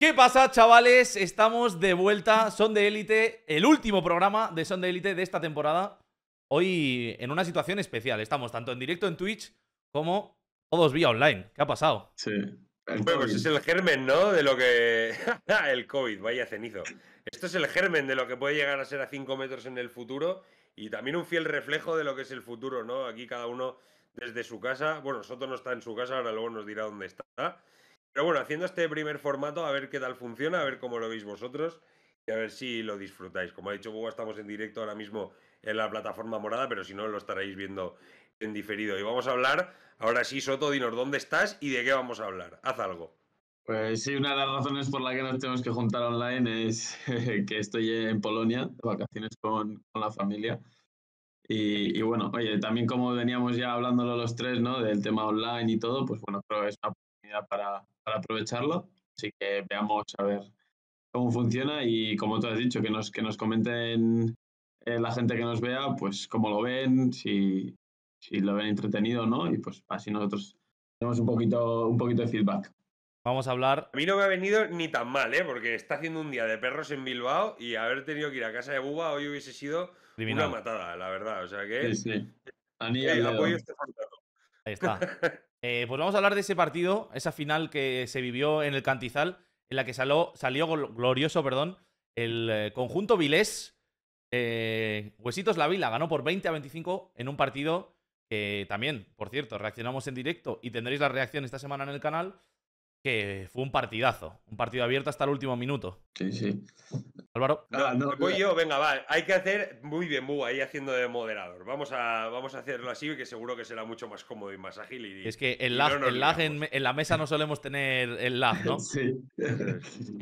¿Qué pasa, chavales? Estamos de vuelta. Son de élite, el último programa de Son de élite de esta temporada. Hoy en una situación especial. Estamos tanto en directo en Twitch como todos vía online. ¿Qué ha pasado? Sí. bueno, pues es el germen, ¿no? De lo que. Ah, el COVID, vaya cenizo. Esto es el germen de lo que puede llegar a ser a 5 metros en el futuro y también un fiel reflejo de lo que es el futuro, ¿no? Aquí cada uno desde su casa. Bueno, Soto no está en su casa, ahora luego nos dirá dónde está pero bueno, haciendo este primer formato, a ver qué tal funciona, a ver cómo lo veis vosotros y a ver si lo disfrutáis. Como ha dicho Buba, estamos en directo ahora mismo en la plataforma morada, pero si no, lo estaréis viendo en diferido. Y vamos a hablar, ahora sí, Soto, dinos dónde estás y de qué vamos a hablar. Haz algo. Pues sí, una de las razones por la que nos tenemos que juntar online es que estoy en Polonia, de vacaciones con, la familia. Y, bueno, oye, también como veníamos ya hablándolo los tres, ¿no? Del tema online y todo, pues bueno, creo que es para, aprovecharlo. Así que veamos a ver cómo funciona y como tú has dicho, que nos, que nos comenten eh, la gente que nos vea, pues cómo lo ven, si, si lo ven entretenido o no, y pues así nosotros tenemos un poquito, un poquito de feedback. Vamos a hablar. A mí no me ha venido ni tan mal, ¿eh? Porque está haciendo un día de perros en Bilbao y haber tenido que ir a casa de Buba hoy hubiese sido una matada, la verdad. O sea que. Sí, apoyo este Ahí está. Eh, pues vamos a hablar de ese partido, esa final que se vivió en el Cantizal, en la que salió glorioso perdón, el eh, conjunto Vilés. Eh, Huesitos La Vila ganó por 20 a 25 en un partido que también, por cierto, reaccionamos en directo y tendréis la reacción esta semana en el canal que fue un partidazo, un partido abierto hasta el último minuto. Sí, sí. Álvaro. voy yo, venga, va. Hay que hacer muy bien Buga ahí haciendo de moderador. Vamos a, vamos a hacerlo así, que seguro que será mucho más cómodo y más ágil. es que el lag, en, la mesa no solemos tener el lag, ¿no? sí.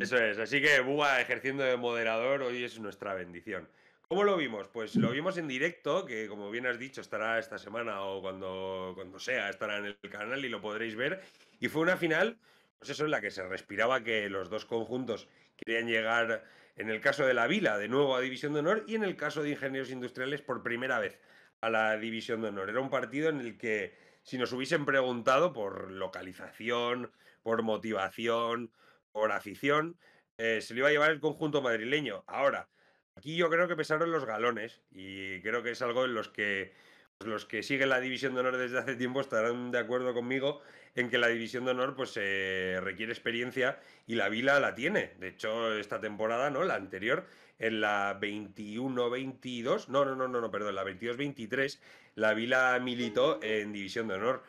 Eso es. Así que Buga ejerciendo de moderador hoy es nuestra bendición. ¿Cómo lo vimos? Pues lo vimos en directo, que como bien has dicho, estará esta semana o cuando, cuando sea, estará en el canal y lo podréis ver. Y fue una final pues eso, en la que se respiraba que los dos conjuntos querían llegar, en el caso de la Vila, de nuevo a División de Honor y en el caso de Ingenieros Industriales, por primera vez a la División de Honor. Era un partido en el que, si nos hubiesen preguntado por localización, por motivación, por afición, eh, se lo iba a llevar el conjunto madrileño. Ahora, aquí yo creo que pesaron los galones y creo que es algo en los que pues los que siguen la división de honor desde hace tiempo estarán de acuerdo conmigo en que la división de honor pues eh, requiere experiencia y la Vila la tiene. De hecho, esta temporada, ¿no? La anterior, en la 21-22, no, no, no, no, perdón, la 22-23, la Vila militó en división de honor.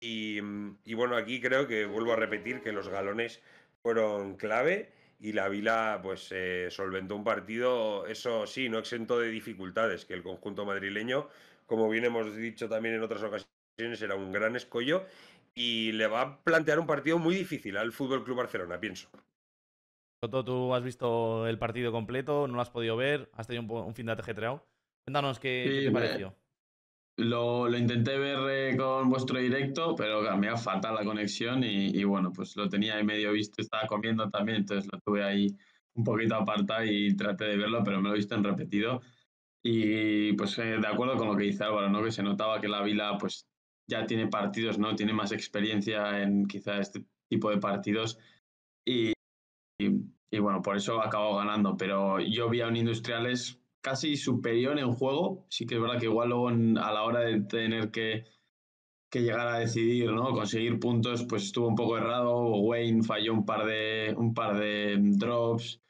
Y, bueno, aquí creo que vuelvo a repetir que los galones fueron clave y la Vila pues eh, solventó un partido, eso sí, no exento de dificultades, que el conjunto madrileño como bien hemos dicho también en otras ocasiones, era un gran escollo y le va a plantear un partido muy difícil al Fútbol Club Barcelona, pienso. Toto, tú has visto el partido completo, no lo has podido ver, has tenido un, fin de ajetreado. Cuéntanos qué, te pareció. Lo, intenté ver eh, con vuestro directo, pero me ha fatal la conexión y, bueno, pues lo tenía ahí medio visto, estaba comiendo también, entonces lo tuve ahí un poquito apartado y traté de verlo, pero me lo he visto en repetido. Y pues eh, de acuerdo con lo que dice Álvaro, ¿no? que se notaba que la Vila pues, ya tiene partidos, ¿no? tiene más experiencia en quizá este tipo de partidos. Y, y, bueno, por eso acabó ganando. Pero yo vi a un Industriales casi superior en juego. Sí que es verdad que igual luego a la hora de tener que, que llegar a decidir, ¿no? Conseguir puntos, pues estuvo un poco errado. Wayne falló un par de, un par de drops.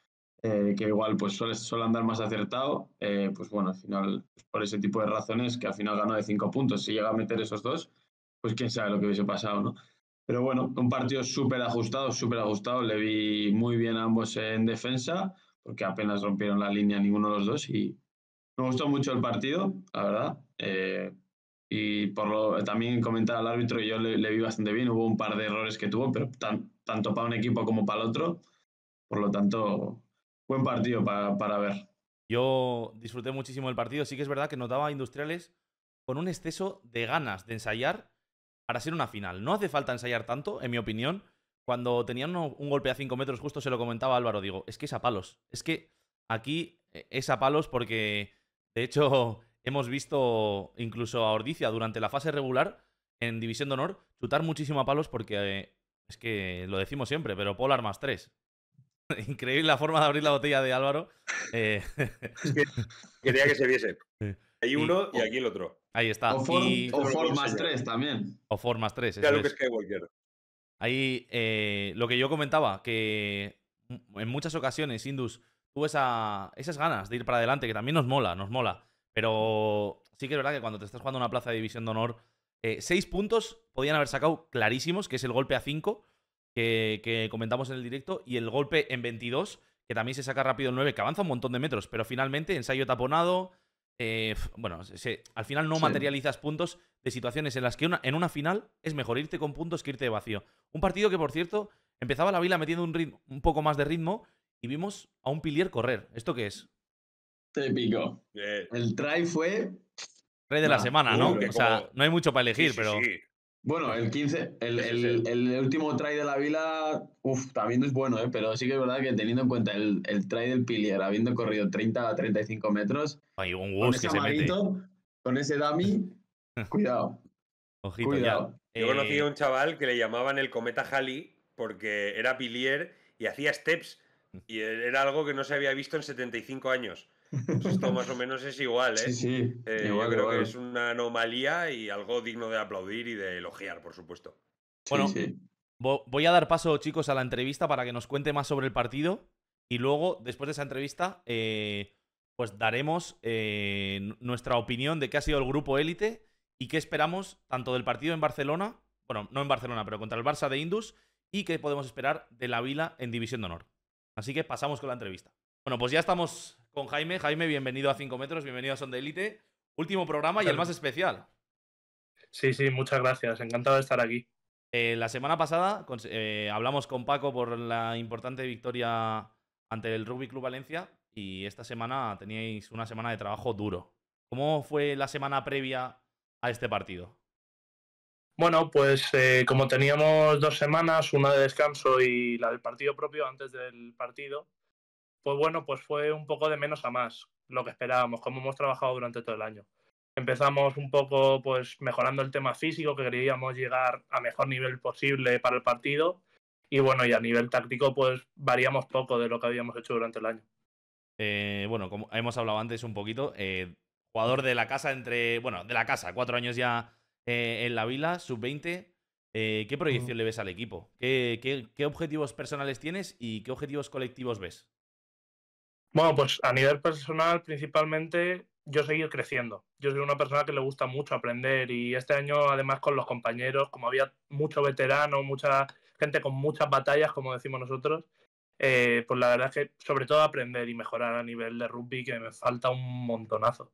Eh, que igual pues suele, suele, andar más acertado, eh, pues bueno, al final, por ese tipo de razones, que al final ganó de cinco puntos, si llega a meter esos dos, pues quién sabe lo que hubiese pasado, ¿no? Pero bueno, un partido súper ajustado, súper ajustado, le vi muy bien a ambos en defensa, porque apenas rompieron la línea ninguno de los dos y me gustó mucho el partido, la verdad. Eh, y por lo, también comentar al árbitro, yo le, vi bastante bien, hubo un par de errores que tuvo, pero tanto para un equipo como para el otro. Por lo tanto, buen partido para, ver. Yo disfruté muchísimo el partido. Sí que es verdad que notaba a Industriales con un exceso de ganas de ensayar para ser una final. No hace falta ensayar tanto, en mi opinión. Cuando tenían un golpe a 5 metros, justo se lo comentaba Álvaro, digo, es que es a palos. Es que aquí eh, es a palos porque, de hecho, hemos visto incluso a Ordicia durante la fase regular en División de Honor chutar muchísimo a palos porque, eh, es que lo decimos siempre, pero Polar más 3. Increíble la forma de abrir la botella de Álvaro. Eh, quería que se viese. Hay uno y, aquí el otro. Ahí está. O formas más 3 también. O formas más 3. Ya que es Ahí eh, lo que yo comentaba, que en muchas ocasiones Indus tuvo esas ganas de ir para adelante, que también nos mola, nos mola. Pero sí que es verdad que cuando te estás jugando una plaza de división de honor, eh, seis puntos podían haber sacado clarísimos, que es el golpe a 5 que, comentamos en el directo, y el golpe en 22, que también se saca rápido el 9, que avanza un montón de metros, pero finalmente ensayo taponado. Eh, bueno, al final no materializas puntos de situaciones en las que en una final es mejor irte con puntos que irte de vacío. Un partido que, por cierto, empezaba la vila metiendo un, ritmo, un poco más de ritmo y vimos a un Pilier correr. ¿Esto qué es? Típico. El try fue. Rey de la semana, ¿no? o sea, no hay mucho para elegir, pero. Bueno, el 15, el, último try de la Vila, uff, también es bueno, ¿eh? pero sí que es verdad que teniendo en cuenta el, el try del Pilier, habiendo corrido 30 a 35 metros, Hay un con ese que dummy, cuidado. Ojito, cuidado. Yo conocí a eh, un chaval que le llamaban el cometa Halley porque era Pilier y hacía steps y era algo que no se había visto en 75 años. Pues esto más o menos es igual, ¿eh? Sí, eh, creo que es una anomalía y algo digno de aplaudir y de elogiar, por supuesto. Bueno, voy a dar paso, chicos, a la entrevista para que nos cuente más sobre el partido. Y luego, después de esa entrevista, eh, pues daremos eh, nuestra opinión de qué ha sido el grupo élite y qué esperamos tanto del partido en Barcelona, bueno, no en Barcelona, pero contra el Barça de Indus, y qué podemos esperar de la Vila en División de Honor. Así que pasamos con la entrevista. Bueno, pues ya estamos con Jaime. Jaime, bienvenido a 5 metros, bienvenido a Son de Elite. Último programa y el más especial. Sí, sí, muchas gracias. Encantado de estar aquí. Eh, la semana pasada eh, hablamos con Paco por la importante victoria ante el Rugby Club Valencia y esta semana teníais una semana de trabajo duro. ¿Cómo fue la semana previa a este partido? Bueno, pues eh, como teníamos dos semanas, una de descanso y la del partido propio antes del partido, pues bueno, pues fue un poco de menos a más lo que esperábamos, como hemos trabajado durante todo el año. Empezamos un poco pues mejorando el tema físico, que queríamos llegar a mejor nivel posible para el partido. Y bueno, y a nivel táctico, pues variamos poco de lo que habíamos hecho durante el año. Eh, bueno, como hemos hablado antes un poquito, eh, jugador de la casa entre. Bueno, de la casa, cuatro años ya eh, en la vila, sub-20. ¿Qué proyección le ves al equipo? qué objetivos personales tienes y qué objetivos colectivos ves? Bueno, pues a nivel personal, principalmente, yo seguir creciendo. Yo soy una persona que le gusta mucho aprender y este año, además, con los compañeros, como había mucho veterano, mucha gente con muchas batallas, como decimos nosotros, eh, pues la verdad es que sobre todo aprender y mejorar a nivel de rugby, que me falta un montonazo.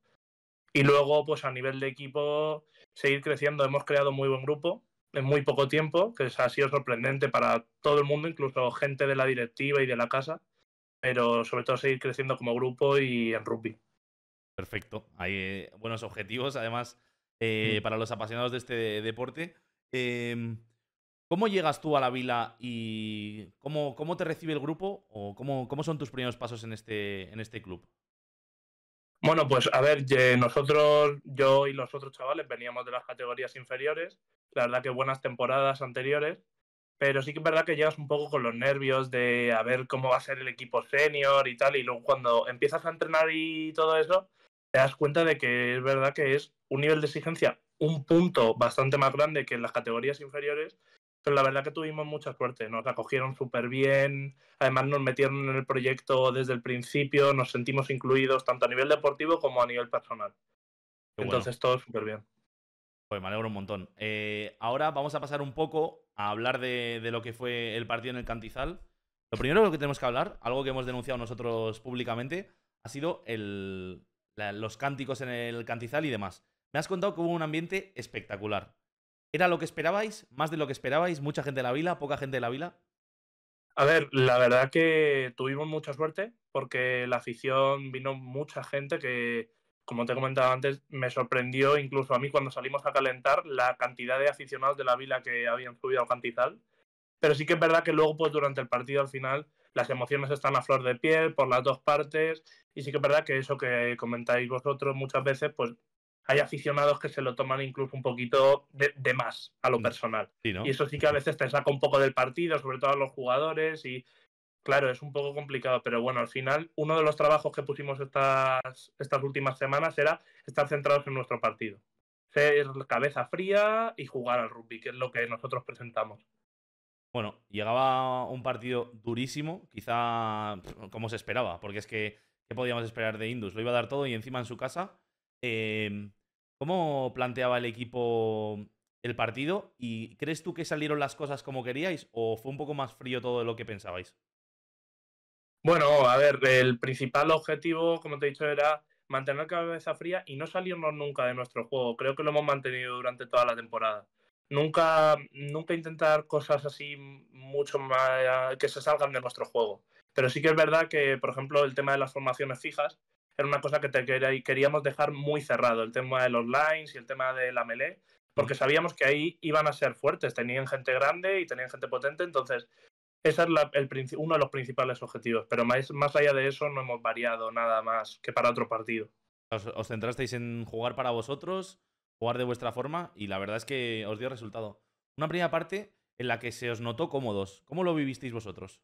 Y luego, pues a nivel de equipo, seguir creciendo. Hemos creado muy buen grupo en muy poco tiempo, que ha sido sorprendente para todo el mundo, incluso gente de la directiva y de la casa pero sobre todo seguir creciendo como grupo y en rugby. Perfecto, hay eh, buenos objetivos además eh, mm. para los apasionados de este deporte. Em, ¿Cómo llegas tú a la vila y cómo, te recibe el grupo o cómo, cómo, son tus primeros pasos en este, en este club? Bueno, pues a ver, nosotros, yo y los otros chavales veníamos de las categorías inferiores, la verdad que buenas temporadas anteriores, pero sí que es verdad que llegas un poco con los nervios de a ver cómo va a ser el equipo senior y tal, y luego cuando empiezas a entrenar y todo eso, te das cuenta de que es verdad que es un nivel de exigencia un punto bastante más grande que en las categorías inferiores, pero la verdad que tuvimos mucha suerte, nos acogieron súper bien, además nos metieron en el proyecto desde el principio, nos sentimos incluidos tanto a nivel deportivo como a nivel personal. Entonces todo súper bien. Pues me alegro un montón. Eh, ahora vamos a pasar un poco a hablar de, lo que fue el partido en el Cantizal. Lo primero lo que tenemos que hablar, algo que hemos denunciado nosotros públicamente, ha sido los cánticos en el Cantizal y demás. Me has contado que hubo un ambiente espectacular. ¿Era lo que esperabais? ¿Más de lo que esperabais? ¿Mucha gente de la vila? ¿Poca gente de la vila? A ver, la verdad que tuvimos mucha suerte porque la afición vino mucha gente que como te comentaba antes, me sorprendió incluso a mí cuando salimos a calentar la cantidad de aficionados de la vila que habían subido al Cantizal. Pero sí que es verdad que luego, pues durante el partido al final, las emociones están a flor de piel por las dos partes. Y sí que es verdad que eso que comentáis vosotros muchas veces, pues hay aficionados que se lo toman incluso un poquito de, más a lo mm. personal. Y eso sí que a veces te saca un poco del partido, sobre todo a los jugadores, y Claro, es un poco complicado, pero bueno, al final uno de los trabajos que pusimos estas, estas últimas semanas era estar centrados en nuestro partido, ser cabeza fría y jugar al rugby, que es lo que nosotros presentamos. Bueno, llegaba un partido durísimo, quizá como se esperaba, porque es que, ¿qué podíamos esperar de Indus? Lo iba a dar todo y encima en su casa. Em, ¿Cómo planteaba el equipo el partido? ¿Y crees tú que salieron las cosas como queríais o fue un poco más frío todo de lo que pensabais? Bueno, a ver, el principal objetivo, como te he dicho, era mantener cabeza fría y no salirnos nunca de nuestro juego. Creo que lo hemos mantenido durante toda la temporada. Nunca, nunca intentar cosas así mucho más que se salgan de nuestro juego. Pero sí que es verdad que, por ejemplo, el tema de las formaciones fijas era una cosa que queríamos dejar muy cerrado. El tema de los lines y el tema de la melee porque mm. sabíamos que ahí iban a ser fuertes, tenían gente grande y tenían gente potente, entonces ese es el, uno de los principales objetivos, pero más, allá de eso no hemos variado nada más que para otro partido. Os, centrasteis en jugar para vosotros, jugar de vuestra forma y la verdad es que os dio resultado. Una primera parte en la que se os notó cómodos. ¿Cómo lo vivisteis vosotros?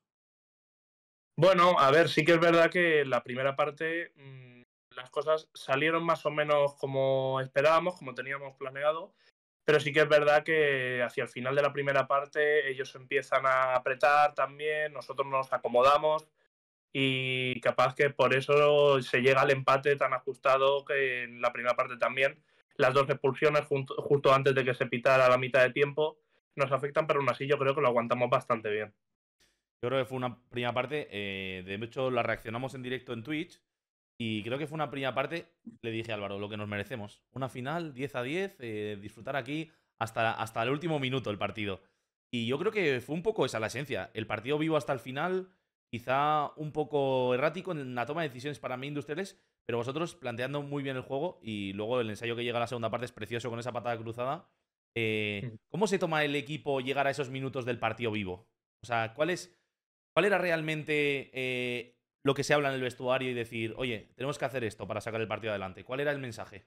Bueno, a ver, sí que es verdad que la primera parte mm, las cosas salieron más o menos como esperábamos, como teníamos planeado, pero sí que es verdad que hacia el final de la primera parte ellos empiezan a apretar también, nosotros nos acomodamos y capaz que por eso se llega al empate tan ajustado que en la primera parte también las dos expulsiones justo antes de que se pitara la mitad de tiempo nos afectan, pero aún así yo creo que lo aguantamos bastante bien. Yo creo que fue una primera parte, eh, de hecho la reaccionamos en directo en Twitch y creo que fue una primera parte, le dije a Álvaro, lo que nos merecemos. Una final, 10 a 10, eh, disfrutar aquí hasta, hasta el último minuto el partido. Y yo creo que fue un poco esa la esencia. El partido vivo hasta el final, quizá un poco errático en la toma de decisiones para mí industriales, pero vosotros planteando muy bien el juego y luego el ensayo que llega a la segunda parte es precioso con esa patada cruzada. Eh, ¿Cómo se toma el equipo llegar a esos minutos del partido vivo? O sea, ¿cuál, es, cuál era realmente eh, lo que se habla en el vestuario y decir, oye, tenemos que hacer esto para sacar el partido adelante? ¿Cuál era el mensaje?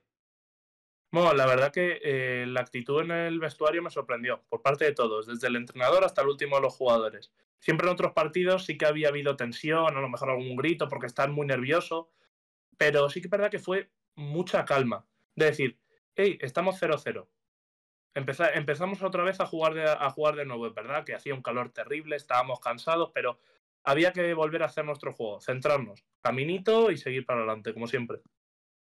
Bueno, la verdad que eh, la actitud en el vestuario me sorprendió, por parte de todos, desde el entrenador hasta el último de los jugadores. Siempre en otros partidos sí que había habido tensión, a lo mejor algún grito porque están muy nerviosos, pero sí que es verdad que fue mucha calma. De decir, hey, estamos 0-0. Empezamos otra vez a jugar, a jugar de nuevo, es verdad que hacía un calor terrible, estábamos cansados, pero había que volver a hacer nuestro juego, centrarnos, caminito y seguir para adelante, como siempre.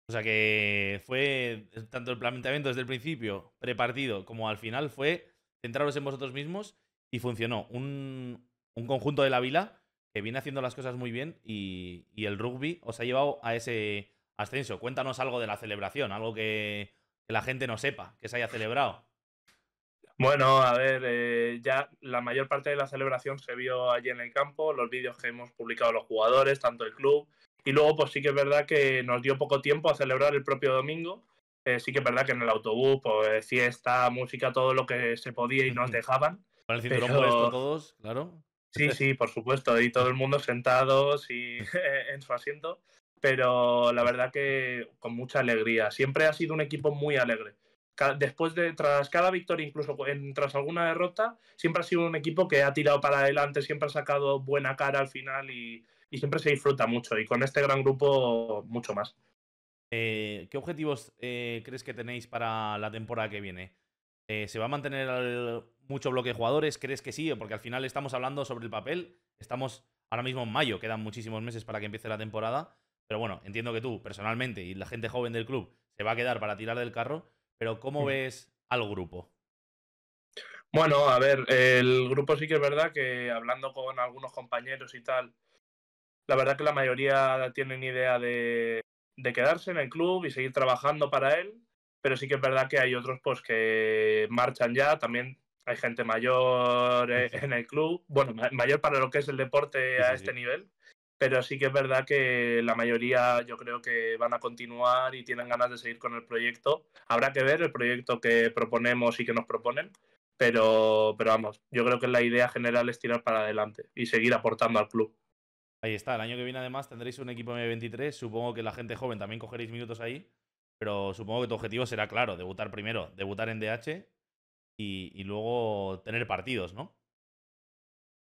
O sea que fue tanto el planteamiento desde el principio, prepartido, como al final fue centraros en vosotros mismos y funcionó. Un, conjunto de la vila que viene haciendo las cosas muy bien y, el rugby os ha llevado a ese ascenso. Cuéntanos algo de la celebración, algo que la gente no sepa, que se haya celebrado. Bueno, a ver, eh, ya la mayor parte de la celebración se vio allí en el campo, los vídeos que hemos publicado los jugadores, tanto el club, y luego pues sí que es verdad que nos dio poco tiempo a celebrar el propio domingo. Eh, sí que es verdad que en el autobús, pues fiesta, música, todo lo que se podía y nos dejaban. Con el cinturón pero... todos, claro. Sí, sí, por supuesto, y todo el mundo sentados y en su asiento, pero la verdad que con mucha alegría. Siempre ha sido un equipo muy alegre después de tras cada victoria, incluso en, tras alguna derrota, siempre ha sido un equipo que ha tirado para adelante, siempre ha sacado buena cara al final y, y siempre se disfruta mucho. Y con este gran grupo, mucho más. Eh, ¿Qué objetivos eh, crees que tenéis para la temporada que viene? Eh, ¿Se va a mantener mucho bloque de jugadores? ¿Crees que sí? Porque al final estamos hablando sobre el papel. Estamos ahora mismo en mayo, quedan muchísimos meses para que empiece la temporada. Pero bueno, entiendo que tú, personalmente, y la gente joven del club, se va a quedar para tirar del carro. Pero ¿cómo ves al grupo? Bueno, a ver, el grupo sí que es verdad que hablando con algunos compañeros y tal, la verdad que la mayoría tienen idea de, quedarse en el club y seguir trabajando para él, pero sí que es verdad que hay otros pues que marchan ya, también hay gente mayor eh, en el club, bueno, mayor para lo que es el deporte a este nivel, pero sí que es verdad que la mayoría yo creo que van a continuar y tienen ganas de seguir con el proyecto. Habrá que ver el proyecto que proponemos y que nos proponen, pero, pero vamos, yo creo que la idea general es tirar para adelante y seguir aportando al club. Ahí está, el año que viene además tendréis un equipo M23, supongo que la gente joven también cogeréis minutos ahí, pero supongo que tu objetivo será claro, debutar primero, debutar en DH y, y luego tener partidos, ¿no?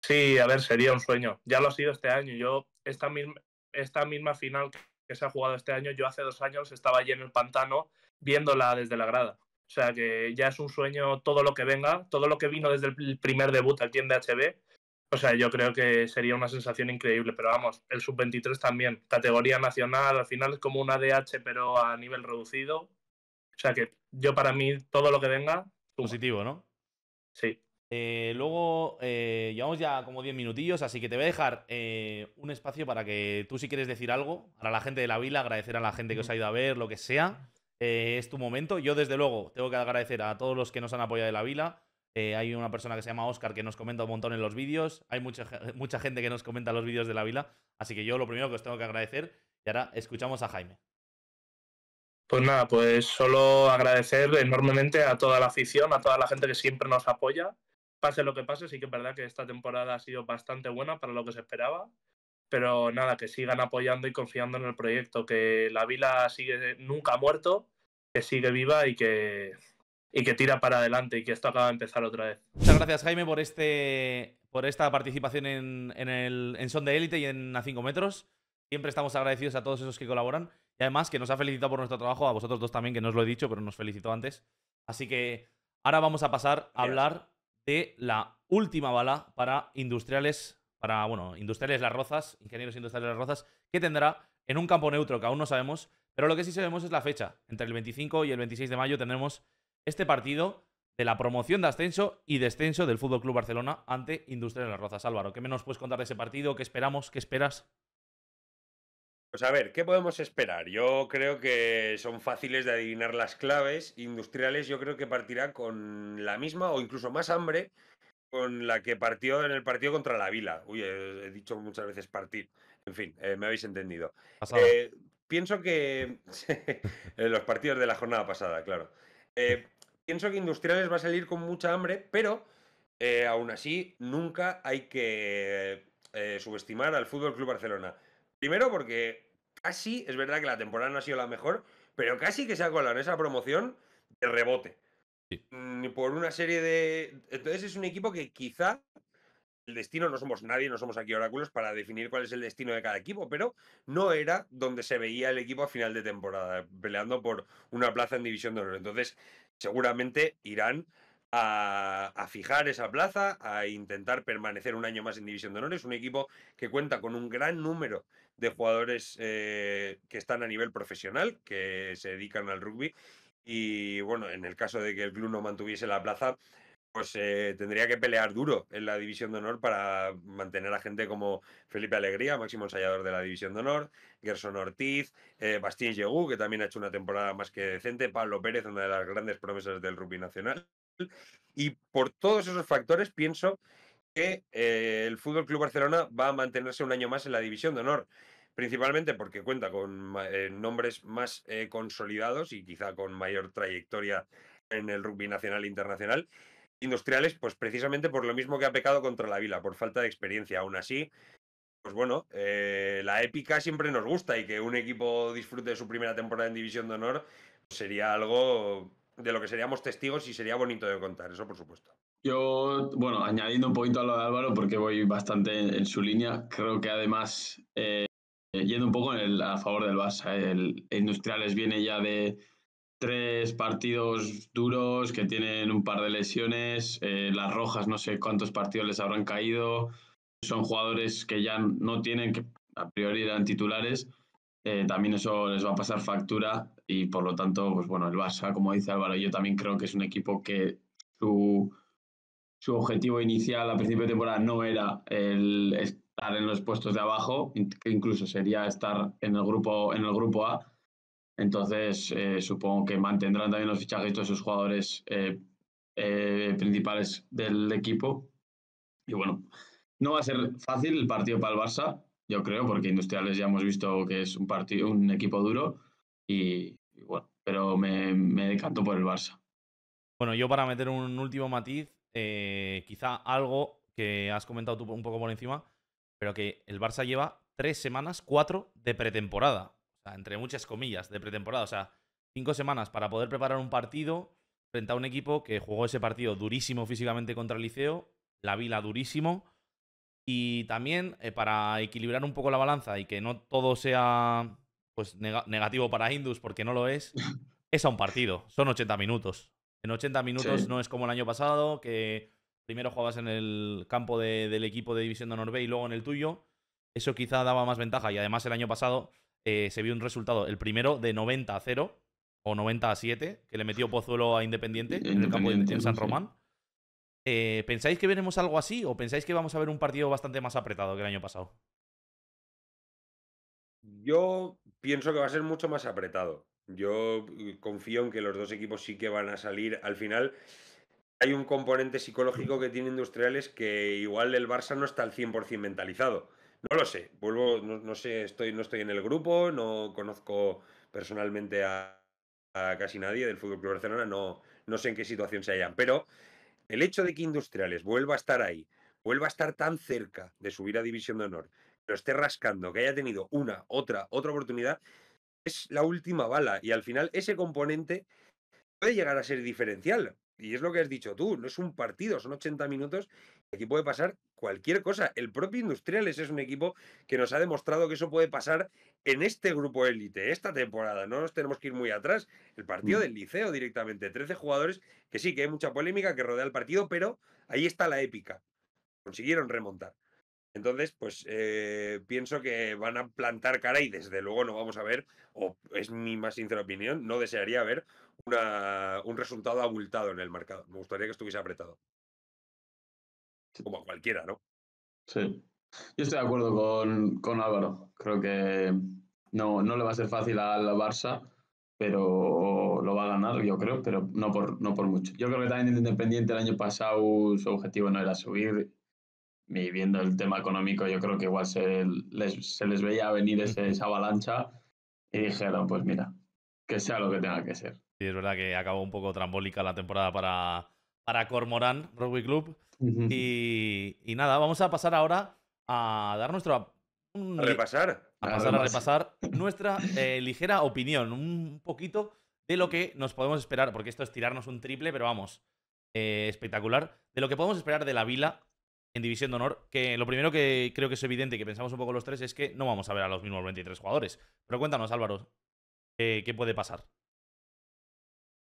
Sí, a ver, sería un sueño. Ya lo ha sido este año. Yo, esta misma, final que se ha jugado este año, yo hace dos años estaba allí en el pantano viéndola desde la grada. O sea que ya es un sueño todo lo que venga, todo lo que vino desde el primer debut aquí en DHB. O sea, yo creo que sería una sensación increíble, pero vamos, el sub-23 también, categoría nacional, al final es como una DH, pero a nivel reducido. O sea que yo para mí todo lo que venga. Positivo, ¿no? Sí. Eh, luego eh, llevamos ya como 10 minutillos, así que te voy a dejar eh, un espacio para que tú si quieres decir algo, para la gente de la vila, agradecer a la gente que os ha ido a ver, lo que sea, es tu momento. Yo desde luego tengo que agradecer a todos los que nos han apoyado de la vila. hay una persona que se llama Oscar que nos comenta un montón en los vídeos, hay mucha, mucha gente que nos comenta los vídeos de la vila, así que yo lo primero que os tengo que agradecer, y ahora escuchamos a Jaime. Pues nada, pues solo agradecer enormemente a toda la afición, a toda la gente que siempre nos apoya pase lo que pase, sí que es verdad que esta temporada ha sido bastante buena para lo que se esperaba. Pero nada, que sigan apoyando y confiando en el proyecto, que la vila sigue nunca muerto, que sigue viva y que, y que tira para adelante y que esto acaba de empezar otra vez. Muchas gracias, Jaime, por este por esta participación en, el, en Son de Élite y en A 5 Metros. Siempre estamos agradecidos a todos esos que colaboran y además que nos ha felicitado por nuestro trabajo, a vosotros dos también, que no os lo he dicho, pero nos felicitó antes. Así que ahora vamos a pasar a hablar de la última bala para industriales, para, bueno, industriales Las Rozas, ingenieros industriales Las Rozas, que tendrá en un campo neutro que aún no sabemos, pero lo que sí sabemos es la fecha. Entre el 25 y el 26 de mayo tendremos este partido de la promoción de ascenso y descenso del Fútbol Club Barcelona ante Industriales Las Rozas. Álvaro, ¿qué menos puedes contar de ese partido? ¿Qué esperamos? ¿Qué esperas? Pues a ver, ¿qué podemos esperar? Yo creo que son fáciles de adivinar las claves industriales. Yo creo que partirá con la misma o incluso más hambre con la que partió en el partido contra la Vila. Uy, he dicho muchas veces partir. En fin, eh, me habéis entendido. Eh, pienso que. los partidos de la jornada pasada, claro. Eh, pienso que Industriales va a salir con mucha hambre, pero aún así nunca hay que subestimar al Fútbol Club Barcelona. Primero porque casi, es verdad que la temporada no ha sido la mejor, pero casi que se ha colado en esa promoción de rebote. Mm, por una serie de. Entonces es un equipo que quizá el destino, no somos nadie, no somos aquí oráculos para definir cuál es el destino de cada equipo, pero no era donde se veía el equipo a final de temporada, peleando por una plaza en División de Honor. Entonces, seguramente irán a, fijar esa plaza, a intentar permanecer un año más en División de Honor, es Un equipo que cuenta con un gran número de jugadores eh, que están a nivel profesional, que se dedican al rugby. Y bueno, en el caso de que el club no mantuviese la plaza, pues eh, tendría que pelear duro en la división de honor para mantener a gente como Felipe Alegría, máximo ensayador de la división de honor, Gerson Ortiz, eh, Bastien Yegu, que también ha hecho una temporada más que decente, Pablo Pérez, una de las grandes promesas del rugby nacional, y por todos esos factores pienso que eh, el Fútbol Club Barcelona va a mantenerse un año más en la División de Honor, principalmente porque cuenta con eh, nombres más eh, consolidados y quizá con mayor trayectoria en el rugby nacional e internacional. Industriales, pues precisamente por lo mismo que ha pecado contra la Vila, por falta de experiencia. Aún así, pues bueno, la épica siempre nos gusta y que un equipo disfrute de su primera temporada en División de Honor sería algo de lo que seríamos testigos y sería bonito de contar, eso por supuesto. Yo, bueno, añadiendo un poquito a lo de Álvaro, porque voy bastante en su línea, creo que además, eh, yendo un poco en el, a favor del Barça, el, Industriales viene ya de tres partidos duros que tienen un par de lesiones, eh, las rojas no sé cuántos partidos les habrán caído, son jugadores que ya no tienen, que a priori eran titulares, eh, también eso les va a pasar factura y por lo tanto, pues bueno, el Barça, como dice Álvaro, yo también creo que es un equipo que su, su objetivo inicial a principio de temporada no era el estar en los puestos de abajo, que incluso sería estar en el grupo, en el grupo A. Entonces, eh, supongo que mantendrán también los fichajes de sus jugadores eh, principales del equipo. Y bueno, no va a ser fácil el partido para el Barça, yo creo, porque Industriales ya hemos visto que es un partido, un equipo duro y, bueno, pero me, me, decanto por el Barça. Bueno, yo para meter un último matiz, eh, quizá algo que has comentado tú un poco por encima, pero que el Barça lleva tres semanas, cuatro de pretemporada, o sea, entre muchas comillas, de pretemporada, o sea, cinco semanas para poder preparar un partido frente a un equipo que jugó ese partido durísimo físicamente contra el Liceo, la Vila durísimo y también eh, para equilibrar un poco la balanza y que no todo sea pues negativo para Indus, porque no lo es, es a un partido. Son 80 minutos. En 80 minutos no es como el año pasado, que primero jugabas en el campo del equipo de División de Norbe y luego en el tuyo. Eso quizá daba más ventaja. Y además el año pasado eh, se vio un resultado, el primero de 90 a 0 o 90 a 7, que le metió Pozuelo a Independiente, en el campo de, San Román. Eh, ¿Pensáis que veremos algo así o pensáis que vamos a ver un partido bastante más apretado que el año pasado? Yo pienso que va a ser mucho más apretado. Yo eh, confío en que los dos equipos sí que van a salir. Al final hay un componente psicológico que tiene Industriales que igual el Barça no está al 100% mentalizado. No lo sé, vuelvo, no, sé, estoy, no estoy en el grupo, no conozco personalmente a, a casi nadie del Fútbol Club Barcelona, no, no sé en qué situación se hallan, pero el hecho de que Industriales vuelva a estar ahí, vuelva a estar tan cerca de subir a División de Honor, que lo esté rascando, que haya tenido una, otra, otra oportunidad, es la última bala. Y al final ese componente puede llegar a ser diferencial. Y es lo que has dicho tú, no es un partido, son 80 minutos, aquí puede pasar cualquier cosa. El propio Industriales es un equipo que nos ha demostrado que eso puede pasar en este grupo élite, esta temporada, no nos tenemos que ir muy atrás, el partido mm. del liceo directamente, 13 jugadores, que sí, que hay mucha polémica que rodea el partido, pero ahí está la épica, consiguieron remontar. Entonces, pues eh, pienso que van a plantar cara y desde luego no vamos a ver, o es mi más sincera opinión, no desearía ver un resultado abultado en el mercado. Me gustaría que estuviese apretado. Como a cualquiera, ¿no? Sí. Yo estoy de acuerdo con, con Álvaro. Creo que no, no le va a ser fácil al Barça, pero lo va a ganar, yo creo, pero no por, no por mucho. Yo creo que también el Independiente el año pasado su objetivo no era subir. Y viendo el tema económico, yo creo que igual se les, se les veía venir ese, esa avalancha y dijeron, pues mira, que sea lo que tenga que ser. Sí, es verdad que acabó un poco trambólica la temporada para, para Cormorán, Rugby Club. y, y nada, vamos a pasar ahora a dar nuestro repasar. A pasar a repasar nuestra eh, ligera opinión, un poquito de lo que nos podemos esperar, porque esto es tirarnos un triple, pero vamos, eh, espectacular, de lo que podemos esperar de la Vila en División de Honor, que lo primero que creo que es evidente que pensamos un poco los tres es que no vamos a ver a los mismos 23 jugadores. Pero cuéntanos, Álvaro, eh, ¿qué puede pasar?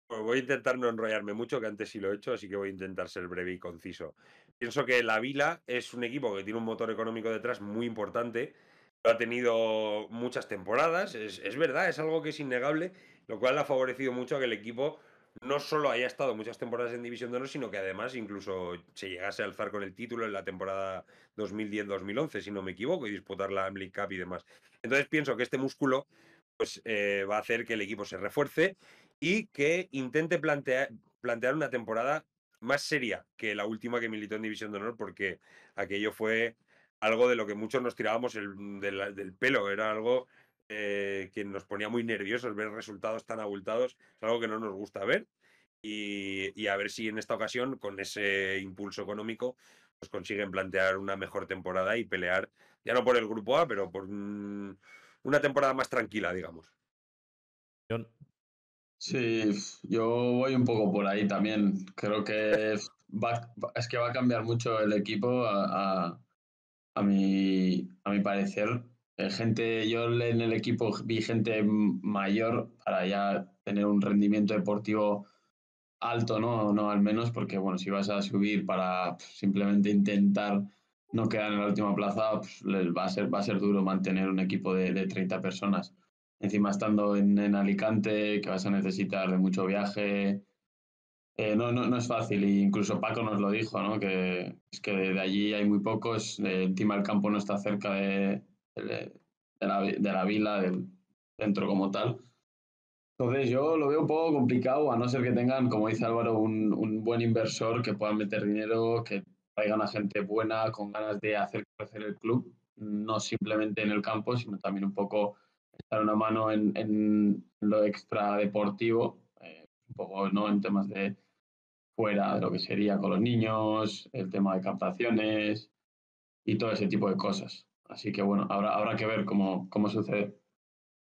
Pues voy a intentar no enrollarme mucho, que antes sí lo he hecho, así que voy a intentar ser breve y conciso. Pienso que la Vila es un equipo que tiene un motor económico detrás muy importante, lo ha tenido muchas temporadas, es, verdad, es algo que es innegable, lo cual ha favorecido mucho a que el equipo no solo haya estado muchas temporadas en División de Honor, sino que además incluso se llegase a alzar con el título en la temporada 2010-2011, si no me equivoco, y disputar la League Cup y demás. Entonces pienso que este músculo pues, eh, va a hacer que el equipo se refuerce y que intente plantear, plantear una temporada más seria que la última que militó en División de Honor, porque aquello fue algo de lo que muchos nos tirábamos mm, del, pelo, era algo eh, que nos ponía muy nerviosos ver resultados tan abultados, es algo que no nos gusta ver. Y, a ver si en esta ocasión, con ese impulso económico, pues consiguen plantear una mejor temporada y pelear, ya no por el grupo A, pero por mm, una temporada más tranquila, digamos. Sí, yo voy un poco por ahí también. Creo que es que va a cambiar mucho el equipo a, mi, a mi parecer. Eh, gente, yo en el equipo vi gente mayor para ya tener un rendimiento deportivo alto, ¿no? No al menos, porque bueno, si vas a subir para simplemente intentar no quedar en la última plaza, pues, va, a ser, va a ser duro mantener un equipo de, de 30 personas. Encima estando en, Alicante, que vas a necesitar de mucho viaje, eh, no, no, es fácil, incluso Paco nos lo dijo, que es que de, allí hay muy pocos, encima el campo no está cerca de, de, la, de vila, del centro como tal. Entonces yo lo veo un poco complicado, a no ser que tengan, como dice Álvaro, un, buen inversor que pueda meter dinero, que traiga una gente buena, con ganas de hacer crecer el club, no simplemente en el campo, sino también un poco Estar una mano en, lo extradeportivo, eh, un poco ¿no? en temas de fuera de lo que sería con los niños, el tema de captaciones y todo ese tipo de cosas. Así que bueno, habrá, habrá que ver cómo, cómo sucede.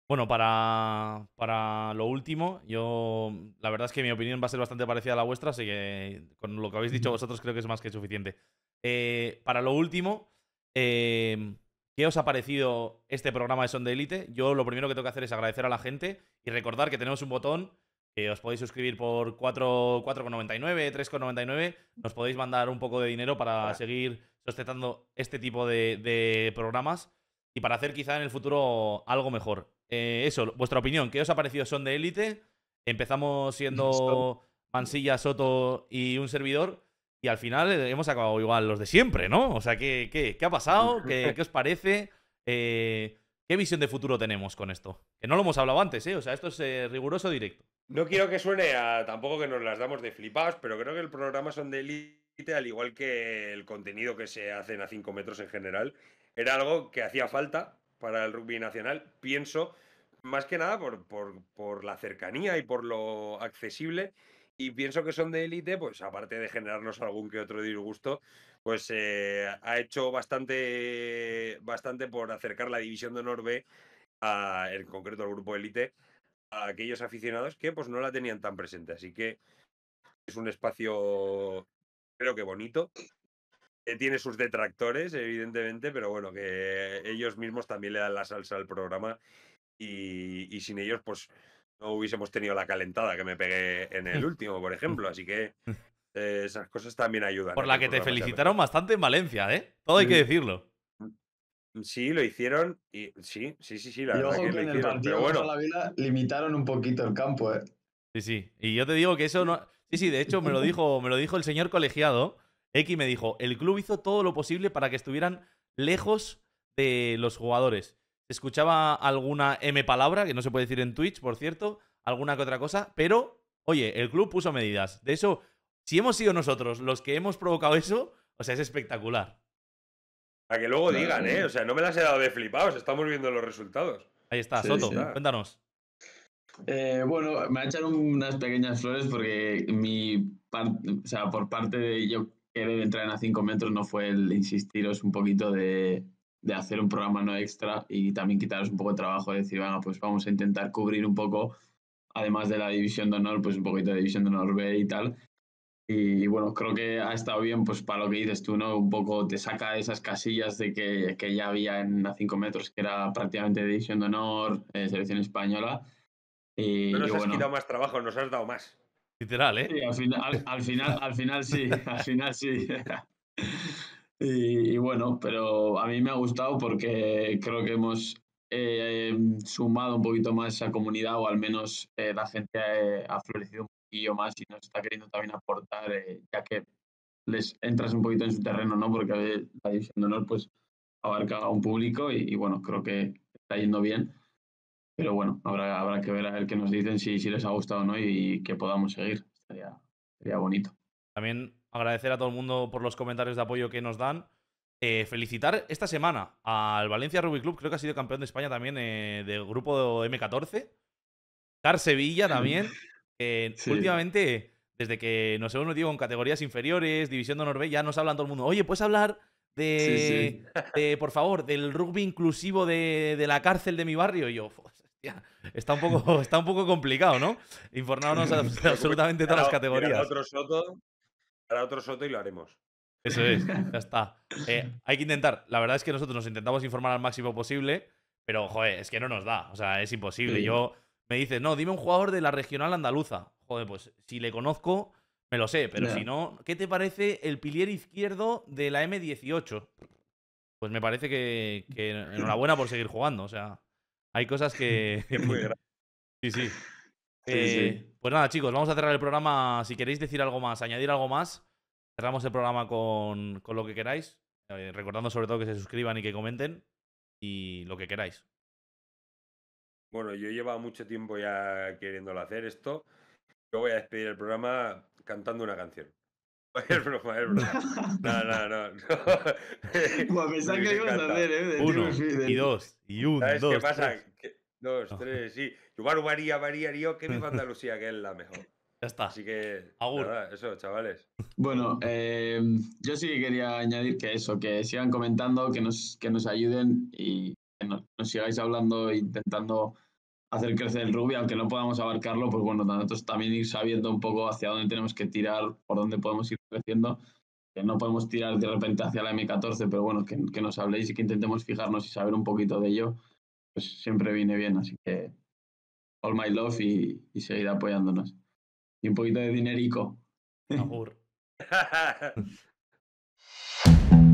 Bueno, para, para, lo último, yo la verdad es que mi opinión va a ser bastante parecida a la vuestra, así que con lo que habéis dicho vosotros creo que es más que suficiente. Eh, para lo último, eh, ¿Qué os ha parecido este programa de Son de Elite? Yo lo primero que tengo que hacer es agradecer a la gente y recordar que tenemos un botón que os podéis suscribir por 4,99, 3,99. Nos podéis mandar un poco de dinero para seguir sustentando este tipo de, programas y para hacer quizá en el futuro algo mejor. Eh, eso, vuestra opinión. ¿Qué os ha parecido Son de Elite? Empezamos siendo Mansilla, Soto y un servidor y al final eh, hemos acabado igual los de siempre, ¿no? O sea, ¿qué, qué, ha pasado? ¿Qué, os parece? Eh, ¿Qué visión de futuro tenemos con esto? Que no lo hemos hablado antes, ¿eh? O sea, esto es eh, riguroso directo. No quiero que suene a tampoco que nos las damos de flipados, pero creo que el programa son de élite, al igual que el contenido que se hacen a 5 metros en general. Era algo que hacía falta para el rugby nacional, pienso, más que nada por, por, por la cercanía y por lo accesible y pienso que son de élite, pues aparte de generarnos algún que otro disgusto, pues eh, ha hecho bastante, bastante por acercar la división de Norbe, a, en concreto al grupo élite, a aquellos aficionados que pues no la tenían tan presente. Así que es un espacio, creo que bonito. Que tiene sus detractores, evidentemente, pero bueno, que ellos mismos también le dan la salsa al programa y sin ellos, pues no hubiésemos tenido la calentada que me pegué en el último, por ejemplo. Así que eh, esas cosas también ayudan. Por ¿eh? la que te felicitaron bastante en Valencia, ¿eh? Todo hay que mm, decirlo. Mm, sí, lo hicieron y sí, sí, sí, sí, la verdad que, hicieron. pero bueno, vida, limitaron un poquito el campo, ¿eh? Sí, sí. Y yo te digo que eso no. Sí, sí, de hecho me lo dijo, me lo dijo el señor colegiado. X me dijo, el club hizo todo lo posible para que estuvieran lejos de los jugadores escuchaba alguna M palabra, que no se puede decir en Twitch, por cierto, alguna que otra cosa, pero, oye, el club puso medidas. De eso, si hemos sido nosotros los que hemos provocado eso, o sea, es espectacular. Para que luego digan, ¿eh? O sea, no me las he dado de flipados, estamos viendo los resultados. Ahí está, Soto, cuéntanos. Eh, bueno, me echado unas pequeñas flores porque mi o sea, por parte de yo que me en a 5 metros no fue el insistiros un poquito de de hacer un programa no extra y también quitaros un poco de trabajo, decir, pues vamos a intentar cubrir un poco, además de la división de honor, pues un poquito de división de honor B y tal. Y, bueno, creo que ha estado bien, pues para lo que dices tú, ¿no? Un poco te saca de esas casillas de que, que ya había en a 5 metros, que era prácticamente división de honor, eh, selección española. Y, no nos has quitado más trabajo, nos has dado más. Literal, ¿eh? Sí, al, al final, al final sí, al final sí. Y, bueno, pero a mí me ha gustado porque creo que hemos eh, em, sumado un poquito más esa comunidad o al menos eh, la gente eh, ha, florecido un poquillo más y nos está queriendo también aportar, ya que les entras un poquito en su terreno, ¿no? Porque la división honor pues abarca a un público y, bueno, creo que está yendo bien. Pero bueno, habrá, habrá que ver a ver qué nos dicen, si, si les ha gustado o no y, que podamos seguir. Estaría, sería bonito. También agradecer a todo el mundo por los comentarios de apoyo que nos dan. Eh, felicitar esta semana al Valencia Rugby Club, creo que ha sido campeón de España también eh, del grupo M14. Car Sevilla también. Últimamente, desde que nos hemos metido en categorías inferiores, División de Noruega, ya nos hablan todo el mundo. Oye, ¿puedes hablar de, por favor, del rugby inclusivo de, la cárcel de mi barrio? Y yo, está un poco, está un poco complicado, ¿no? Informarnos absolutamente todas las categorías para otro soto y lo haremos. Eso es, ya está. Eh, hay que intentar. La verdad es que nosotros nos intentamos informar al máximo posible, pero joder, es que no nos da. O sea, es imposible. Yo me dices, no, dime un jugador de la regional andaluza. Joder, pues si le conozco, me lo sé, pero si no, ¿qué te parece el pilier izquierdo de la M18? Pues me parece que, enhorabuena por seguir jugando. O sea, hay cosas que. sí, sí. Eh, pues nada, chicos, vamos a cerrar el programa. Si queréis decir algo más, añadir algo más, cerramos el programa con, lo que queráis. Eh, recordando sobre todo que se suscriban y que comenten y lo que queráis. Bueno, yo llevaba mucho tiempo ya queriéndolo hacer esto. Yo voy a despedir el programa cantando una canción. No, no, no. Uno, y dos, y uno. qué pasa? dos, tres, sí. Yo varía, varía, que es Andalucía, que es la mejor. Ya está. Así que, nada, eso, chavales. Bueno, em, yo sí quería añadir que eso, que sigan comentando, que nos, que nos ayuden y que nos, sigáis hablando intentando hacer crecer el rugby, aunque no podamos abarcarlo, pues bueno, nosotros también ir sabiendo un poco hacia dónde tenemos que tirar, por dónde podemos ir creciendo. Que no podemos tirar de repente hacia la M14, pero bueno, que, que nos habléis y que intentemos fijarnos y saber un poquito de ello pues, siempre viene bien, así que all my love y, y seguir apoyándonos. Y un poquito de dinerico.